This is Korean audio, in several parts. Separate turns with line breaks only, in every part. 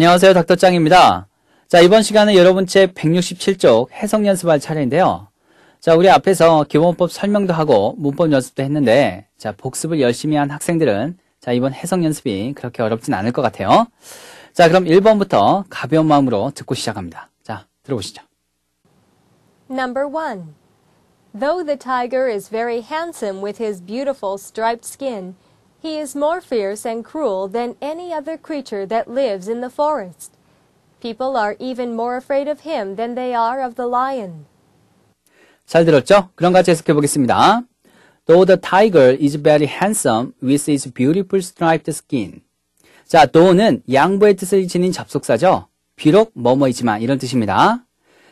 안녕하세요. 닥터짱입니다. 자, 이번 시간은 여러분 책 167쪽 해석 연습할 차례인데요. 자, 우리 앞에서 기본법 설명도 하고 문법 연습도 했는데, 자, 복습을 열심히 한 학생들은, 자, 이번 해석 연습이 그렇게 어렵진 않을 것 같아요. 자, 그럼 1번부터 가벼운 마음으로 듣고 시작합니다. 자, 들어보시죠.
Number o Though the tiger is very handsome with his beautiful striped skin, He is more fierce and cruel than any other creature that lives in the forest. People are even more afraid of him than they are of the lion.
잘 들었죠? 그럼 같이 해석해 보겠습니다. Though the tiger is very handsome with his beautiful striped skin. 자, though는 양보의 뜻을 지닌 접속사죠. 비록 뭐뭐이지만 이런 뜻입니다.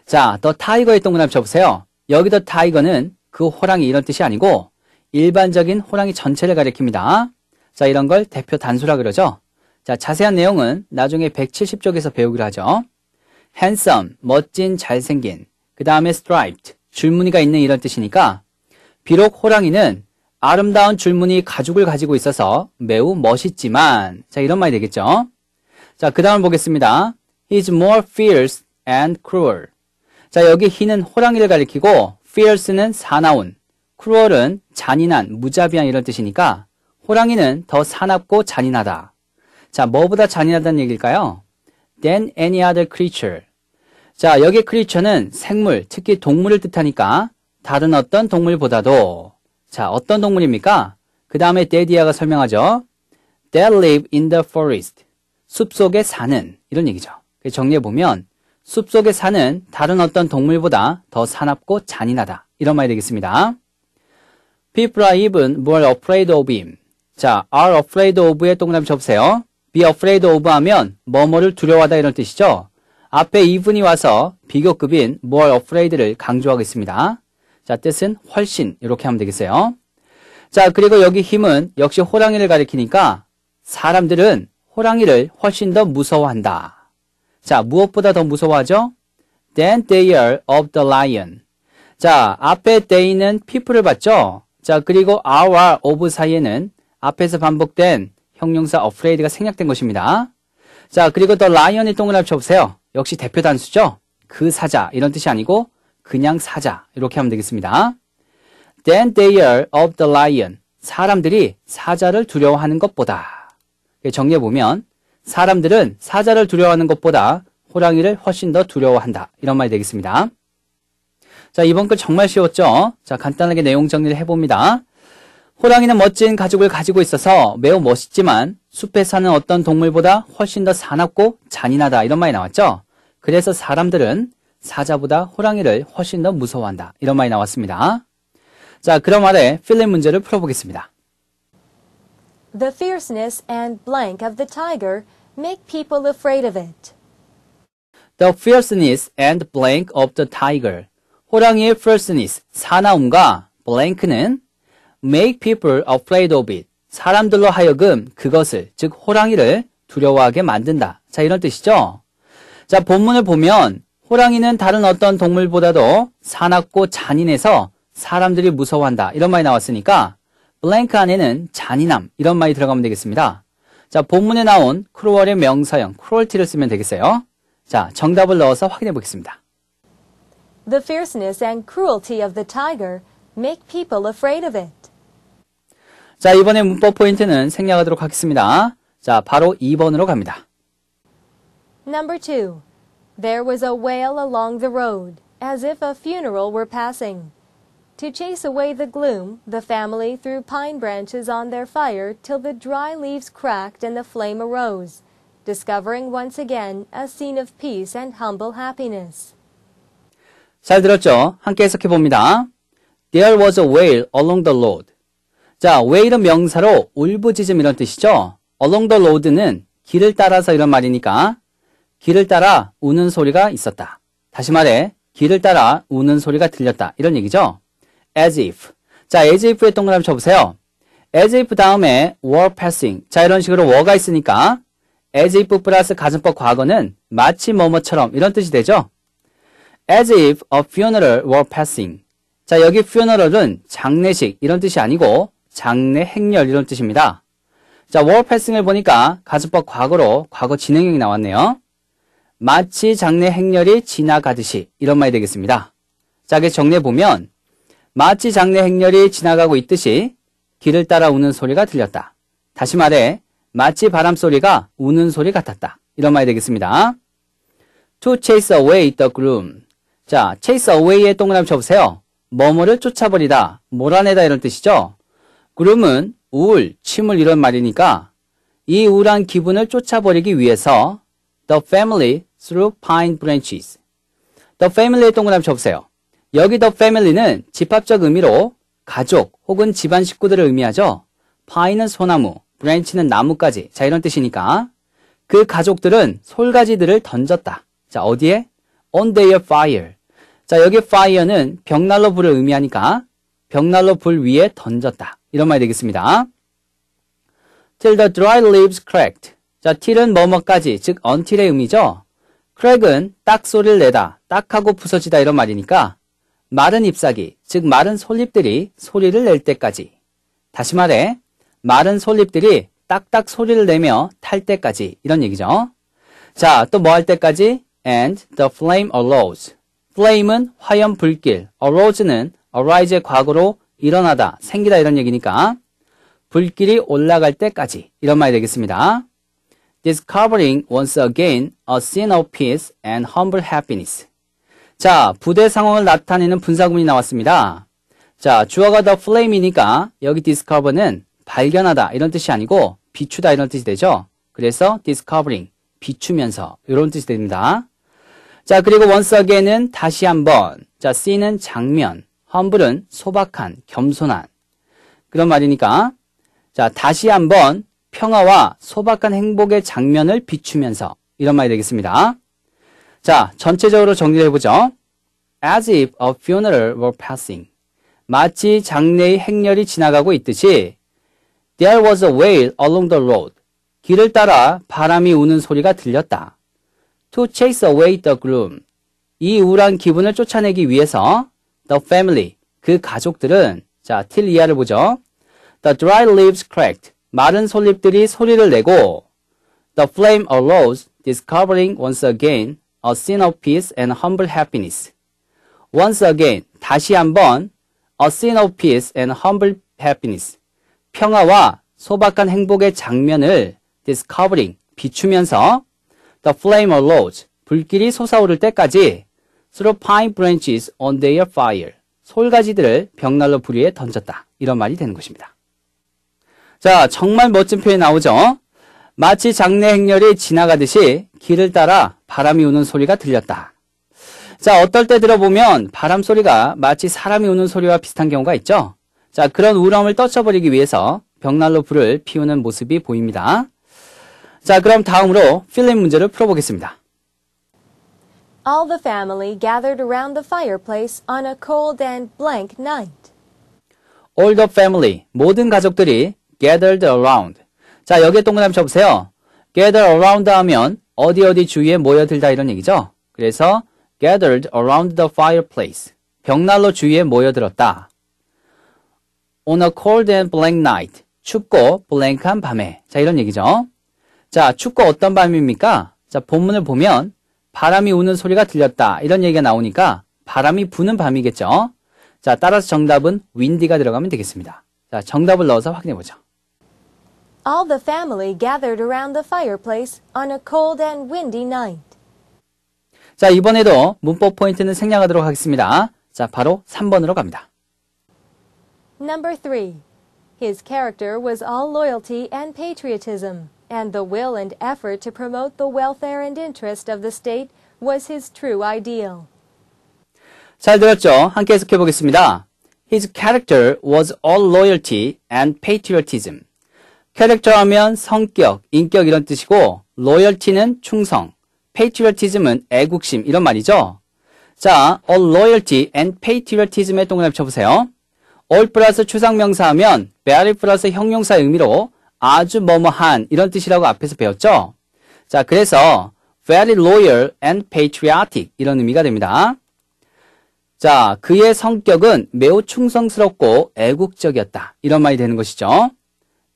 자, the tiger의 동그라미 쳐보세요. 여기 the tiger는 그 호랑이 이런 뜻이 아니고 일반적인 호랑이 전체를 가리킵니다. 자, 이런 걸 대표 단수라 그러죠. 자, 자세한 내용은 나중에 170쪽에서 배우기로 하죠. handsome, 멋진, 잘생긴, 그 다음에 striped, 줄무늬가 있는 이런 뜻이니까 비록 호랑이는 아름다운 줄무늬 가죽을 가지고 있어서 매우 멋있지만 자 이런 말이 되겠죠. 자, 그 다음을 보겠습니다. He's more fierce and cruel. 자, 여기 he는 호랑이를 가리키고 fierce는 사나운, cruel은 잔인한, 무자비한 이런 뜻이니까 호랑이는 더 사납고 잔인하다. 자, 뭐보다 잔인하다는 얘기일까요? than any other creature. 자, 여기 creature는 생물, 특히 동물을 뜻하니까 다른 어떤 동물보다도 자, 어떤 동물입니까? 그 다음에 데디아가 설명하죠. that live in the forest. 숲속에 사는 이런 얘기죠. 정리해보면 숲속에 사는 다른 어떤 동물보다 더 사납고 잔인하다. 이런 말이 되겠습니다. People are even more afraid of him. 자, are afraid of의 동그라미 접으세요. be afraid of 하면 뭐뭐를 두려워하다 이런 뜻이죠. 앞에 even이 와서 비교급인 more afraid를 강조하겠습니다 자, 뜻은 훨씬 이렇게 하면 되겠어요. 자, 그리고 여기 힘은 역시 호랑이를 가리키니까 사람들은 호랑이를 훨씬 더 무서워한다. 자, 무엇보다 더 무서워하죠? than they are of the lion. 자, 앞에 they는 people을 봤죠? 자, 그리고 our of 사이에는 앞에서 반복된 형용사 afraid가 생략된 것입니다. 자, 그리고 더 라이언이 동그라미 쳐보세요. 역시 대표 단수죠? 그 사자 이런 뜻이 아니고 그냥 사자 이렇게 하면 되겠습니다. Then they are of the lion. 사람들이 사자를 두려워하는 것보다. 정리해보면 사람들은 사자를 두려워하는 것보다 호랑이를 훨씬 더 두려워한다. 이런 말이 되겠습니다. 자, 이번 글 정말 쉬웠죠? 자, 간단하게 내용 정리를 해봅니다. 호랑이는 멋진 가죽을 가지고 있어서 매우 멋있지만 숲에 사는 어떤 동물보다 훨씬 더 사납고 잔인하다 이런 말이 나왔죠. 그래서 사람들은 사자보다 호랑이를 훨씬 더 무서워한다 이런 말이 나왔습니다. 자 그럼 아래 필름 문제를 풀어보겠습니다.
The fierceness and blank of the tiger make people afraid of
it. The fierceness and blank of the tiger. 호랑이의 fierceness, 사나움과 blank는 make people afraid of it. 사람들로 하여금 그것을, 즉 호랑이를 두려워하게 만든다. 자, 이런 뜻이죠. 자, 본문을 보면 호랑이는 다른 어떤 동물보다도 사납고 잔인해서 사람들이 무서워한다. 이런 말이 나왔으니까 blank 안에는 잔인함 이런 말이 들어가면 되겠습니다. 자, 본문에 나온 c r 크로월의 명사형 cruelty를 쓰면 되겠어요. 자, 정답을 넣어서 확인해 보겠습니다.
The fierceness and cruelty of the tiger make people afraid of it.
자, 이번에 문법 포인트는 생략하도록 하겠습니다. 자, 바로 2번으로 갑니다.
Number 2. There was a wail along the road, as if a funeral were passing. To chase away the gloom, the family threw pine branches on their fire till the dry leaves cracked and the flame arose, discovering once again a scene of peace and humble happiness.
잘 들었죠? 함께 해석해 봅니다. There was a wail along the road. 자, wail은 명사로 울부짖음 이런 뜻이죠. along the road는 길을 따라서 이런 말이니까 길을 따라 우는 소리가 있었다. 다시 말해 길을 따라 우는 소리가 들렸다. 이런 얘기죠. as if. 자, as if의 동그라미 쳐보세요. as if 다음에 were passing. 자, 이런 식으로 were가 있으니까 as if 플러스 가정법 과거는 마치 뭐뭐처럼 이런 뜻이 되죠. as if a funeral were passing. 자, 여기 funeral은 장례식 이런 뜻이 아니고 장례 행렬 이런 뜻입니다. 자, 월 패싱을 보니까 가습법 과거로 과거 진행형이 나왔네요. 마치 장례 행렬이 지나가듯이 이런 말이 되겠습니다. 자, 그 정리해 보면 마치 장례 행렬이 지나가고 있듯이 길을 따라 우는 소리가 들렸다. 다시 말해 마치 바람 소리가 우는 소리 같았다. 이런 말이 되겠습니다. To chase away the gloom. 자, chase away의 동그라미 쳐보세요. 뭐뭐를 쫓아버리다, 몰아내다 이런 뜻이죠. 구름은 우울, 침울 이런 말이니까 이 우울한 기분을 쫓아버리기 위해서 the family through pine branches. the family의 동그라미 접으세요 여기 the family는 집합적 의미로 가족 혹은 집안 식구들을 의미하죠. pine은 소나무, branch는 나무까지. 자, 이런 뜻이니까 그 가족들은 솔가지들을 던졌다. 자, 어디에? on their fire. 자, 여기 fire는 벽난로 불을 의미하니까 벽난로 불 위에 던졌다. 이런 말이 되겠습니다. Till the dry leaves cracked. 자, till은 뭐뭐까지, 즉 until의 의미죠. crack은 딱 소리를 내다, 딱 하고 부서지다 이런 말이니까 마른 잎사귀, 즉 마른 솔잎들이 소리를 낼 때까지. 다시 말해, 마른 솔잎들이 딱딱 소리를 내며 탈 때까지 이런 얘기죠. 자, 또 뭐 할 때까지? And the flame a l l o w s flame은 화염 불길, arise는 arise의 과거로 일어나다, 생기다 이런 얘기니까 불길이 올라갈 때까지 이런 말이 되겠습니다. Discovering once again a scene of peace and humble happiness. 자, 부대 상황을 나타내는 분사구문이 나왔습니다. 자, 주어가 the flame이니까 여기 discover는 발견하다 이런 뜻이 아니고 비추다 이런 뜻이 되죠. 그래서 discovering, 비추면서 이런 뜻이 됩니다. 자, 그리고 원석에는 다시 한번 자, C는 장면, 험불은 소박한, 겸손한 그런 말이니까 자, 다시 한번 평화와 소박한 행복의 장면을 비추면서 이런 말이 되겠습니다. 자, 전체적으로 정리해 보죠. As if a funeral were passing. 마치 장례의 행렬이 지나가고 있듯이 There was a w a i e along the road. 길을 따라 바람이 우는 소리가 들렸다. to chase away the gloom. 이 우울한 기분을 쫓아내기 위해서 the family, 그 가족들은 자, 틸 i l 이하를 보죠. The dry leaves cracked. 마른 솔잎들이 소리를 내고 The flame arose, discovering once again a scene of peace and humble happiness. Once again, 다시 한번 a scene of peace and humble happiness. 평화와 소박한 행복의 장면을 discovering, 비추면서 The flame arose. 불길이 솟아오를 때까지 through pine branches on their fire. 솔가지들을 벽난로 부리에 던졌다. 이런 말이 되는 것입니다. 자, 정말 멋진 표현 나오죠? 마치 장례 행렬이 지나가듯이 길을 따라 바람이 우는 소리가 들렸다. 자, 어떨 때 들어보면 바람 소리가 마치 사람이 우는 소리와 비슷한 경우가 있죠? 자, 그런 우람을 떨쳐버리기 위해서 벽난로 불을 피우는 모습이 보입니다. 자, 그럼 다음으로 필름 문제를 풀어보겠습니다.
All the family gathered around the fireplace on a cold and blank night.
All the family, 모든 가족들이 gathered around. 자, 여기에 동그라미 쳐보세요. gather around 하면 어디 어디 주위에 모여들다 이런 얘기죠. 그래서 gathered around the fireplace. 벽난로 주위에 모여들었다. On a cold and blank night. 춥고 b l a n k 한 밤에. 자, 이런 얘기죠. 자, 축구 어떤 밤입니까? 자, 본문을 보면 바람이 우는 소리가 들렸다. 이런 얘기가 나오니까 바람이 부는 밤이겠죠. 자, 따라서 정답은 윈디가 들어가면 되겠습니다. 자, 정답을 넣어서 확인해 보죠.
All the family gathered around the fireplace on a cold and windy night.
자, 이번에도 문법 포인트는 생략하도록 하겠습니다. 자, 바로 3번으로 갑니다.
Number 3. His character was all loyalty and patriotism. and the will and effort to promote the welfare and interest of the state was his true ideal.
잘 들었죠? 함께 해석해 보겠습니다. His character was all loyalty and patriotism. 캐릭터 하면 성격, 인격 이런 뜻이고 loyalty는 충성, patriotism은 애국심 이런 말이죠. 자, all loyalty and patriotism의 동그라미 쳐보세요. all 플러스 추상명사하면 very 플러스 형용사의 의미로 아주 뭐뭐한 이런 뜻이라고 앞에서 배웠죠? 자, 그래서 very loyal and patriotic 이런 의미가 됩니다. 자, 그의 성격은 매우 충성스럽고 애국적이었다. 이런 말이 되는 것이죠.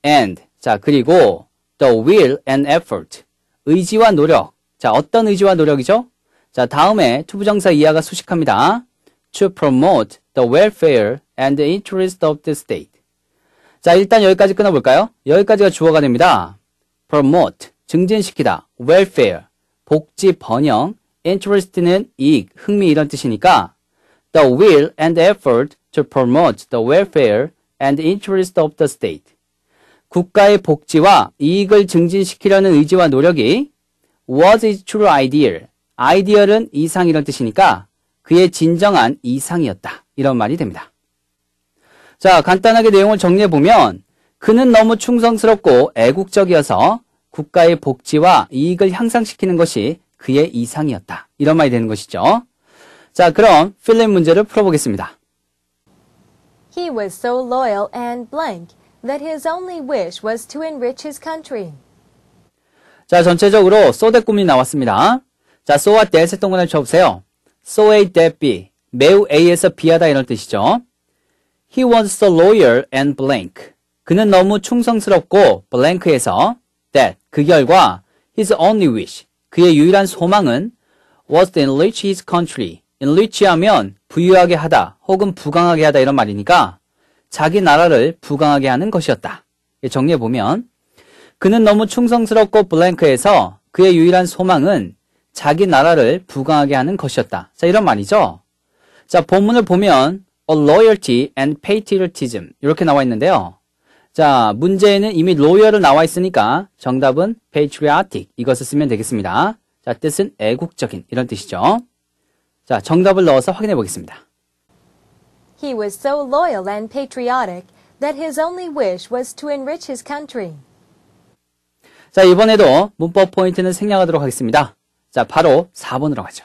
and 자, 그리고 the will and effort 의지와 노력. 자, 어떤 의지와 노력이죠? 자, 다음에 투부정사 이하가 수식합니다. to promote the welfare and the interest of the state. 자, 일단 여기까지 끊어볼까요? 여기까지가 주어가 됩니다. promote, 증진시키다, welfare, 복지, 번영, interest는 이익, 흥미 이런 뜻이니까 the will and effort to promote the welfare and interest of the state. 국가의 복지와 이익을 증진시키려는 의지와 노력이 was his true ideal. 아이디얼은 이상이란 뜻이니까 그의 진정한 이상이었다. 이런 말이 됩니다. 자, 간단하게 내용을 정리해 보면 그는 너무 충성스럽고 애국적이어서 국가의 복지와 이익을 향상시키는 것이 그의 이상이었다. 이런 말이 되는 것이죠. 자, 그럼 필름 문제를 풀어보겠습니다.
He was so loyal and blank that his only wish was to enrich his country.
자, 전체적으로 so that 꿈이 나왔습니다. 자, so와 that의 동그라미 쳐보세요. so의 that b 매우 A에서 B하다 이런 뜻이죠. He was so loyal and blank. 그는 너무 충성스럽고 blank에서 that 그 결과 his only wish 그의 유일한 소망은 was to enrich his country. enrich 하면 부유하게 하다 혹은 부강하게 하다 이런 말이니까 자기 나라를 부강하게 하는 것이었다. 정리해 보면 그는 너무 충성스럽고 블랭크에서 그의 유일한 소망은 자기 나라를 부강하게 하는 것이었다. 자, 이런 말이죠. 자, 본문을 보면 a loyalty and patriotism 이렇게 나와 있는데요. 자, 문제에는 이미 로열을 나와 있으니까 정답은 patriotic 이것을 쓰면 되겠습니다. 자, 뜻은 애국적인 이런 뜻이죠. 자, 정답을 넣어서 확인해 보겠습니다.
He was so loyal and patriotic that his only wish was to enrich his country.
자, 이번에도 문법 포인트는 생략하도록 하겠습니다. 자, 바로 4번으로 가죠.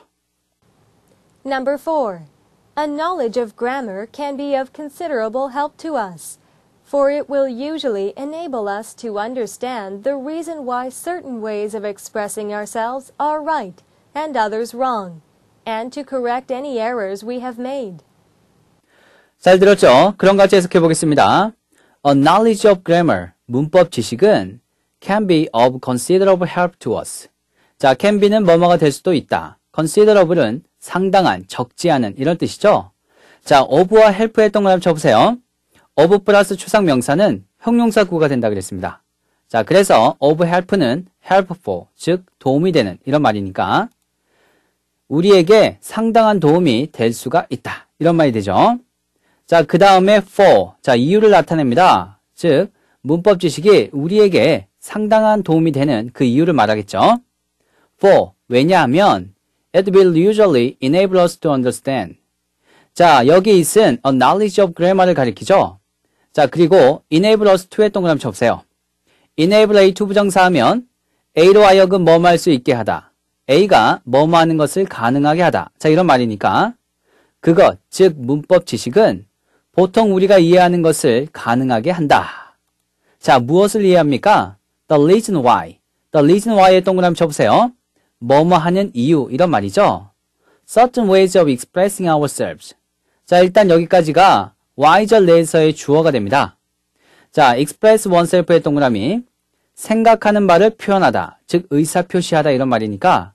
Number 4. A knowledge of grammar can be of considerable help to us, for it will usually enable us to understand the reason why certain ways of expressing ourselves are right and others wrong, and to correct any errors we have made.
잘 들었죠? 그럼 같이 해석해 보겠습니다. A knowledge of grammar, 문법 지식은 can be of considerable help to us. 자, can be는 뭐뭐가 될 수도 있다. considerable은 상당한, 적지 않은 이런 뜻이죠. 자, 어부와 헬프 의던걸 한번 쳐보세요. 어부 플러스 추상 명사는 형용사 구가 된다 그랬습니다. 자, 그래서 of help는 helpful, 즉 도움이 되는 이런 말이니까 우리에게 상당한 도움이 될 수가 있다. 이런 말이 되죠. 자, 그 다음에 for. 자, 이유를 나타냅니다. 즉, 문법 지식이 우리에게 상당한 도움이 되는 그 이유를 말하겠죠. for. 왜냐하면 It will usually enable us to understand. 자, 여기 is은 a knowledge of grammar를 가리키죠? 자, 그리고 enable us to에 동그라미 접세요. enable a to 부정사하면 a로 하여금 뭐뭐 할 수 있게 하다. a가 뭐뭐 하는 것을 가능하게 하다. 자, 이런 말이니까 그것, 즉 문법 지식은 보통 우리가 이해하는 것을 가능하게 한다. 자, 무엇을 이해합니까? The reason why. The reason why의 동그라미 쳐보세요. 뭐뭐 하는 이유 이런 말이죠. certain ways of expressing ourselves. 자, 일단 여기까지가 wiser a l 내에서의 주어가 됩니다. 자, express oneself의 동그라미. 생각하는 말을 표현하다, 즉 의사표시하다 이런 말이니까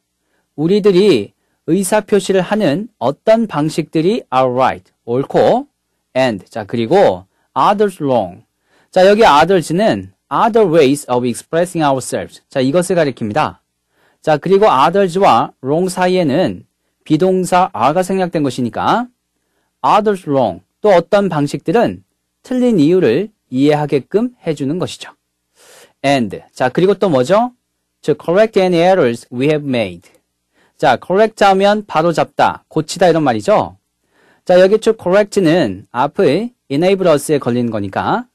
우리들이 의사표시를 하는 어떤 방식들이 are right, 옳고 and, 자, 그리고 others wrong. 자, 여기 others는 other ways of expressing ourselves. 자, 이것을 가리킵니다. 자, 그리고 others와 wrong 사이에는 비동사 are가 생략된 것이니까 others wrong 또 어떤 방식들은 틀린 이유를 이해하게끔 해주는 것이죠. and 자, 그리고 또 뭐죠? to correct any errors we have made. 자, correct 하면 바로 잡다, 고치다 이런 말이죠. 자, 여기 to correct는 앞의 enable us에 걸리는 거니까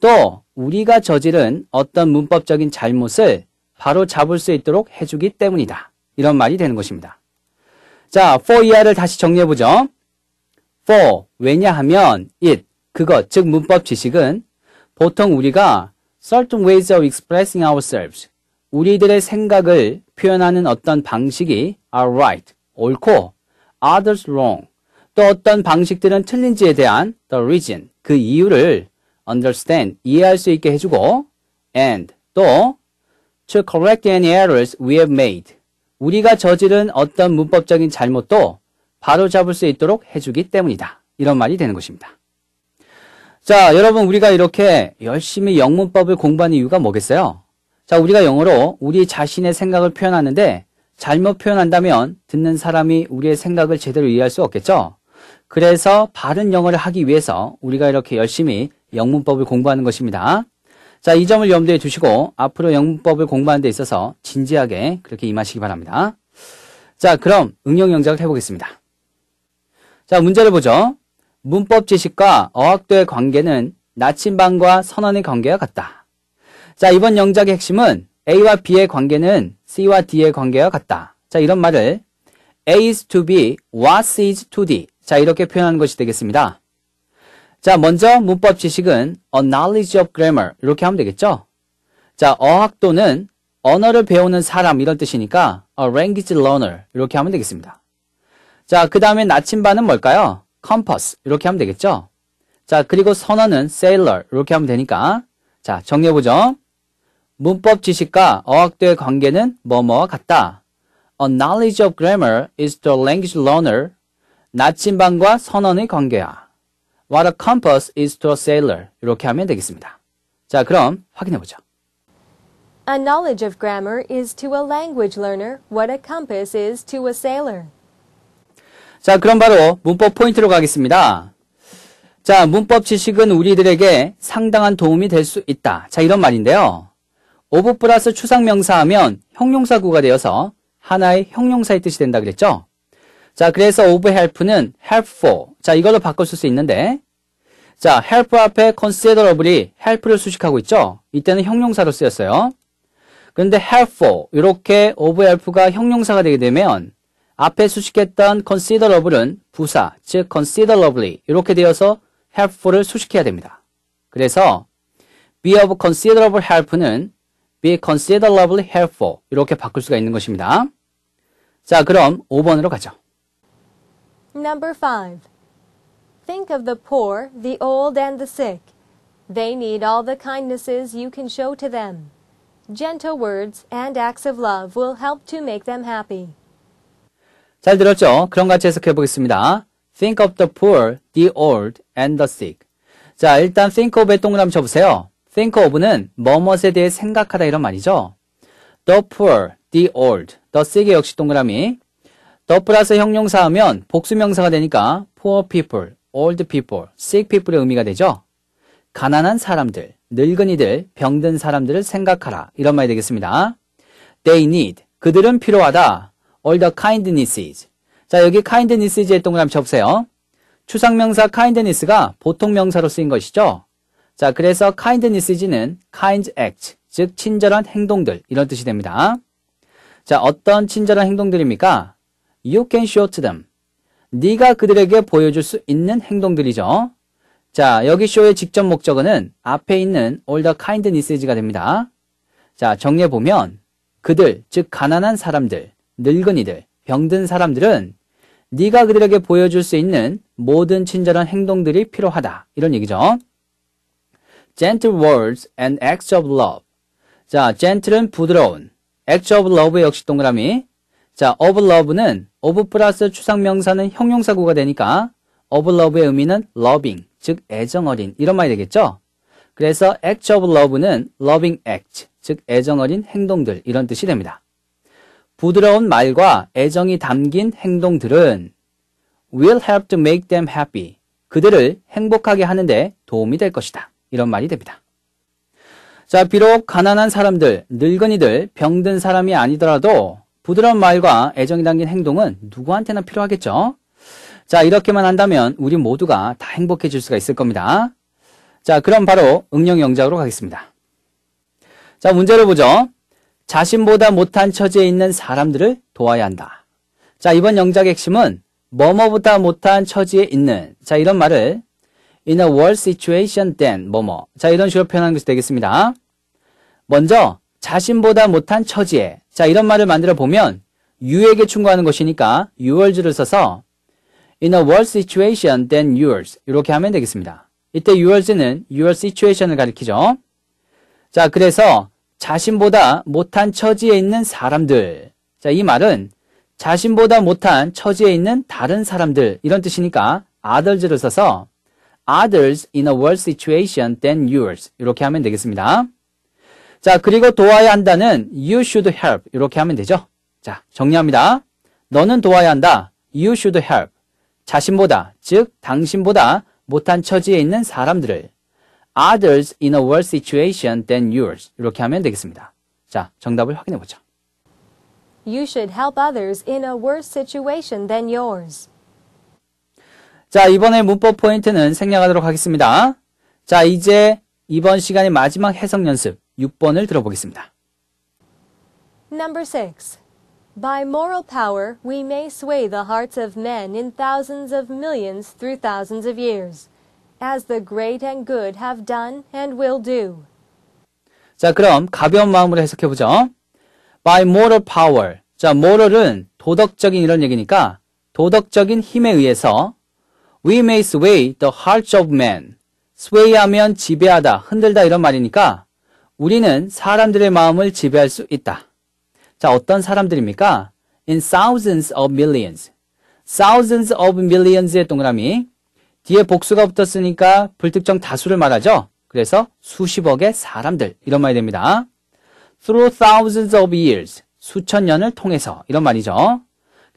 또 우리가 저지른 어떤 문법적인 잘못을 바로 잡을 수 있도록 해주기 때문이다. 이런 말이 되는 것입니다. 자, for 이하를 다시 정리해보죠. for, 왜냐하면 it, 그것, 즉 문법 지식은 보통 우리가 certain ways of expressing ourselves, 우리들의 생각을 표현하는 어떤 방식이 are right, 옳고, others wrong, 또 어떤 방식들은 틀린지에 대한 the reason, 그 이유를 understand, 이해할 수 있게 해주고, and, 또 to correct any errors we have made. 우리가 저지른 어떤 문법적인 잘못도 바로잡을 수 있도록 해주기 때문이다. 이런 말이 되는 것입니다. 자, 여러분 우리가 이렇게 열심히 영문법을 공부한 이유가 뭐겠어요? 자, 우리가 영어로 우리 자신의 생각을 표현하는데 잘못 표현한다면 듣는 사람이 우리의 생각을 제대로 이해할 수 없겠죠? 그래서 바른 영어를 하기 위해서 우리가 이렇게 열심히 영문법을 공부하는 것입니다. 자, 이 점을 염두에 두시고 앞으로 영문법을 공부하는 데 있어서 진지하게 그렇게 임하시기 바랍니다. 자, 그럼 응용 영작을 해보겠습니다. 자, 문제를 보죠. 문법 지식과 어학도의 관계는 나침반과 선언의 관계와 같다. 자, 이번 영작의 핵심은 A와 B의 관계는 C와 D의 관계와 같다. 자, 이런 말을 A is to B, what is to D. 자, 이렇게 표현하는 것이 되겠습니다. 자, 먼저 문법 지식은 a knowledge of grammar 이렇게 하면 되겠죠? 자, 어학또는 언어를 배우는 사람 이런 뜻이니까 a language learner 이렇게 하면 되겠습니다. 자, 그 다음에 나침반은 뭘까요? compass 이렇게 하면 되겠죠? 자, 그리고 선언은 sailor 이렇게 하면 되니까 자, 정리해보죠. 문법 지식과 어학도의 관계는 뭐뭐와 같다. A knowledge of grammar is the language learner. 나침반과 선언의 관계야. What a compass is to a sailor. 이렇게 하면 되겠습니다. 자, 그럼 확인해 보죠.
A knowledge of grammar is to a language learner what a compass is to a sailor.
자, 그럼 바로 문법 포인트로 가겠습니다. 자, 문법 지식은 우리들에게 상당한 도움이 될 수 있다. 자, 이런 말인데요. 오브 플러스 추상명사 하면 형용사구가 되어서 하나의 형용사의 뜻이 된다 그랬죠? 자, 그래서 of help는 helpful. 자, 이걸로 바꿔 쓸수 있는데 자, help 앞에 considerable이 help를 수식하고 있죠? 이때는 형용사로 쓰였어요. 그런데 helpful, 이렇게 of help가 형용사가 되게 되면 앞에 수식했던 considerable은 부사, 즉 considerably 이렇게 되어서 helpful을 수식해야 됩니다. 그래서 be of considerable help는 be considerably helpful 이렇게 바꿀 수가 있는 것입니다. 자, 그럼 5번으로 가죠.
Number 5. Think of the poor, the old, and the sick. They need all the kindnesses you can show to them. Gentle words and acts of love will help to make them happy.
잘 들었죠? 그런 같이 해석해 보겠습니다. Think of the poor, the old, and the sick. 자, 일단 think of의 동그라미 쳐보세요. think of는 뭐뭇에 대해 생각하다 이런 말이죠. the poor, the old, the sick 역시 동그라미. 더 플러스 형용사 하면 복수명사가 되니까 poor people, old people, sick people의 의미가 되죠. 가난한 사람들, 늙은이들, 병든 사람들을 생각하라 이런 말이 되겠습니다. They need, 그들은 필요하다. All the kindnesses. 자 여기 kindnesses의 동그라미 접세요. 으 추상명사 kindness가 보통 명사로 쓰인 것이죠. 자 그래서 kindnesses는 kind act, 즉 친절한 행동들 이런 뜻이 됩니다. 자 어떤 친절한 행동들입니까? You can show to them. 네가 그들에게 보여줄 수 있는 행동들이죠. 자, 여기 쇼의 직접 목적어는 앞에 있는 all the kind ness가 됩니다. 자, 정리해 보면 그들, 즉 가난한 사람들, 늙은이들, 병든 사람들은 네가 그들에게 보여줄 수 있는 모든 친절한 행동들이 필요하다. 이런 얘기죠. Gentle words and acts of love. 자, gentle은 부드러운, acts of love 역시 동그라미. 자, of love는 of 플러스 추상 명사는 형용사구가 되니까 of love의 의미는 loving, 즉 애정 어린 이런 말이 되겠죠? 그래서 act of love는 loving act, 즉 애정 어린 행동들 이런 뜻이 됩니다. 부드러운 말과 애정이 담긴 행동들은 will help to make them happy. 그들을 행복하게 하는데 도움이 될 것이다. 이런 말이 됩니다. 자, 비록 가난한 사람들, 늙은이들, 병든 사람이 아니더라도 부드러운 말과 애정이 담긴 행동은 누구한테나 필요하겠죠. 자, 이렇게만 한다면 우리 모두가 다 행복해질 수가 있을 겁니다. 자, 그럼 바로 응용 영작으로 가겠습니다. 자, 문제를 보죠. 자신보다 못한 처지에 있는 사람들을 도와야 한다. 자, 이번 영작의 핵심은 뭐뭐보다 못한 처지에 있는 자, 이런 말을 in a worse situation than 뭐뭐 자, 이런 식으로 표현하는 것이 되겠습니다. 먼저 자신보다 못한 처지에 자 이런 말을 만들어 보면 유에게 충고하는 것이니까 your를 써서 in a worse situation than yours 이렇게 하면 되겠습니다. 이때 yours는 your situation을 가리키죠. 자 그래서 자신보다 못한 처지에 있는 사람들 자 이 말은 자신보다 못한 처지에 있는 다른 사람들 이런 뜻이니까 others를 써서 others in a worse situation than yours 이렇게 하면 되겠습니다. 자, 그리고 도와야 한다는 you should help 이렇게 하면 되죠. 자, 정리합니다. 너는 도와야 한다. you should help. 자신보다, 즉 당신보다 못한 처지에 있는 사람들을 others in a worse situation than yours 이렇게 하면 되겠습니다. 자, 정답을 확인해 보죠.
You should help others in a worse situation than yours.
자, 이번에 문법 포인트는 생략하도록 하겠습니다. 자, 이제 이번 시간의 마지막 해석 연습. 6번을 들어보겠습니다.
Number 6. By moral power we may sway the hearts of men in thousands of millions through thousands of years, as the great and good have done and will do.
자, 그럼 가벼운 마음으로 해석해 보죠. By moral power. 자, moral은 도덕적인 이런 얘기니까 도덕적인 힘에 의해서 we may sway the hearts of men. sway하면 지배하다, 흔들다 이런 말이니까 우리는 사람들의 마음을 지배할 수 있다. 자, 어떤 사람들입니까? In thousands of millions. thousands of millions의 동그라미. 뒤에 복수가 붙었으니까 불특정 다수를 말하죠. 그래서 수십억의 사람들 이런 말이 됩니다. Through thousands of years. 수천 년을 통해서 이런 말이죠.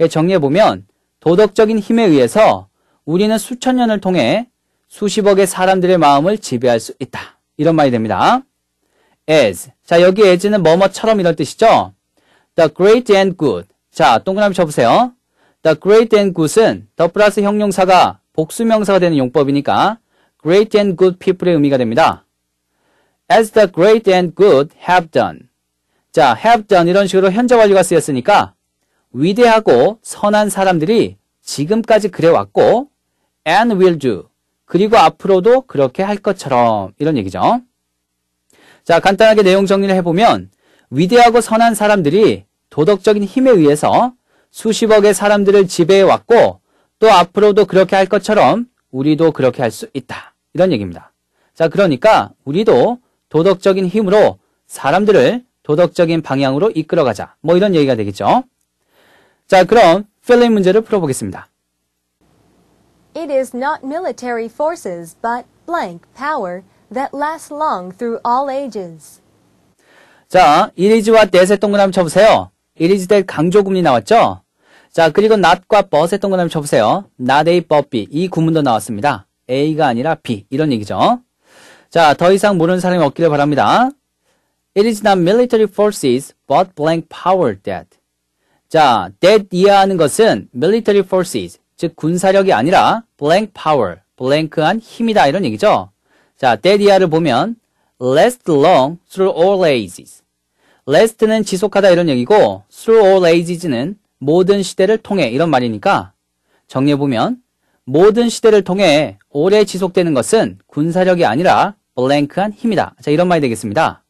정리해보면 도덕적인 힘에 의해서 우리는 수천 년을 통해 수십억의 사람들의 마음을 지배할 수 있다. 이런 말이 됩니다. as. 자, 여기 as는 뭐뭐처럼 이런 뜻이죠? The great and good. 자, 동그라미 쳐보세요. The great and good은 더 플러스 형용사가 복수명사가 되는 용법이니까 great and good people의 의미가 됩니다. As the great and good have done. 자, have done 이런 식으로 현재 완료가 쓰였으니까 위대하고 선한 사람들이 지금까지 그래왔고 and will do. 그리고 앞으로도 그렇게 할 것처럼 이런 얘기죠. 자, 간단하게 내용 정리를 해보면 위대하고 선한 사람들이 도덕적인 힘에 의해서 수십억의 사람들을 지배해왔고 또 앞으로도 그렇게 할 것처럼 우리도 그렇게 할 수 있다. 이런 얘기입니다. 자, 그러니까 우리도 도덕적인 힘으로 사람들을 도덕적인 방향으로 이끌어가자. 뭐 이런 얘기가 되겠죠. 자, 그럼 필링 문제를 풀어보겠습니다.
It is not military forces, but blank power that last long through all ages.
자, it is와 that의 동그라미 쳐보세요. it is that 강조구문이 나왔죠? 자, 그리고 not과 but의 동그라미 쳐보세요. not A, but B. 이 구문도 나왔습니다. A가 아니라 B. 이런 얘기죠. 자, 더 이상 모르는 사람이 없기를 바랍니다. It is not military forces, but blank power that. 자, that 이하하는 것은 military forces, 즉 군사력이 아니라 blank power, 블랭크한 힘이다 이런 얘기죠. 자, 데디아를 보면 last long through all ages. last는 지속하다 이런 얘기고 through all ages는 모든 시대를 통해 이런 말이니까 정리해보면 모든 시대를 통해 오래 지속되는 것은 군사력이 아니라 블랭크한 힘이다. 자, 이런 말이 되겠습니다.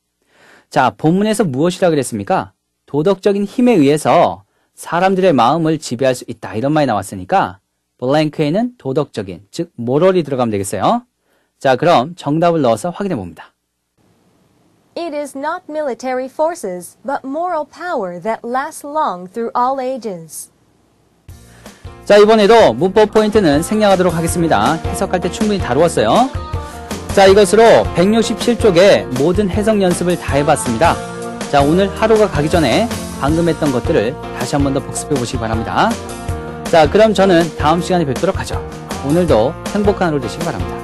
자, 본문에서 무엇이라 고 그랬습니까? 도덕적인 힘에 의해서 사람들의 마음을 지배할 수 있다. 이런 말이 나왔으니까 블랭크에는 도덕적인, 즉 모럴이 들어가면 되겠어요. 자, 그럼 정답을 넣어서 확인해 봅니다.
It is not military forces, but moral power that lasts long through all ages.
자, 이번에도 문법 포인트는 생략하도록 하겠습니다. 해석할 때 충분히 다루었어요. 자, 이것으로 167쪽의 모든 해석 연습을 다 해봤습니다. 자, 오늘 하루가 가기 전에 방금 했던 것들을 다시 한 번 더 복습해 보시기 바랍니다. 자, 그럼 저는 다음 시간에 뵙도록 하죠. 오늘도 행복한 하루 되시기 바랍니다.